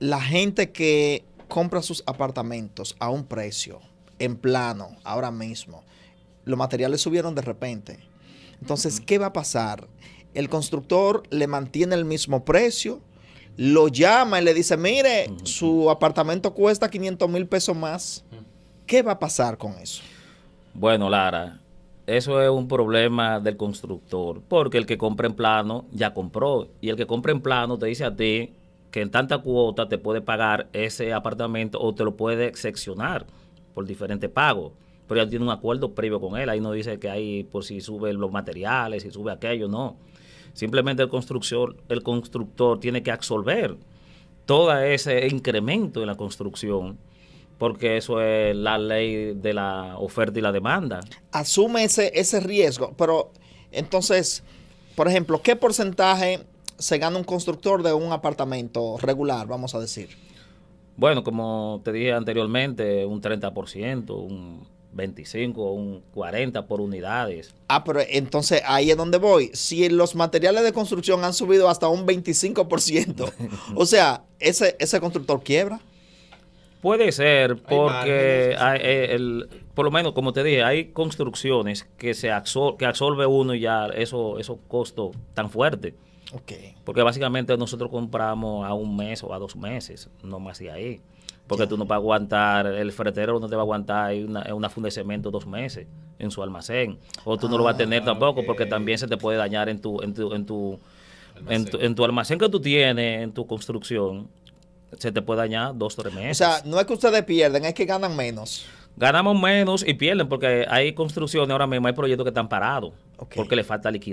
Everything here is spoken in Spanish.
la gente que compra sus apartamentos a un precio, en plano, ahora mismo, los materiales subieron de repente. Entonces, ¿qué va a pasar? El constructor le mantiene el mismo precio, lo llama y le dice, mire, su apartamento cuesta 500 mil pesos más. ¿Qué va a pasar con eso? Bueno, Lara, eso es un problema del constructor, porque el que compra en plano ya compró, y el que compra en plano te dice a ti, que en tanta cuota te puede pagar ese apartamento o te lo puede excepcionar por diferentes pagos. Pero ya tiene un acuerdo previo con él. Ahí no dice que hay por si sube los materiales, si sube aquello, no. Simplemente el constructor, el constructor tiene que absorber todo ese incremento en la construcción, porque eso es la ley de la oferta y la demanda. Asume ese, ese riesgo, pero entonces, por ejemplo, ¿qué porcentaje se gana un constructor de un apartamento regular, vamos a decir? Bueno, como te dije anteriormente, un 30%, un 25, un 40 por unidades. Ah, pero entonces ahí es donde voy. Si los materiales de construcción han subido hasta un 25%, o sea, ese, ese constructor quiebra. Puede ser, porque eh, el, por lo menos, como te dije, hay construcciones que se que absorbe uno ya eso, esos costo tan fuerte. Okay. Porque básicamente nosotros compramos a un mes o a dos meses, no más de ahí. Porque tú no vas a aguantar, el fretero no te va a aguantar una, afundecimiento de cemento dos meses en su almacén. O tú no lo vas a ah, tener tampoco porque también se te puede dañar en en tu, en tu, en tu, en tu, almacén que tú tienes, en tu construcción, se te puede dañar dos o tres meses. O sea, no es que ustedes pierden, es que ganan menos. Ganamos menos y pierden porque hay construcciones ahora mismo, hay proyectos que están parados porque le falta liquidez.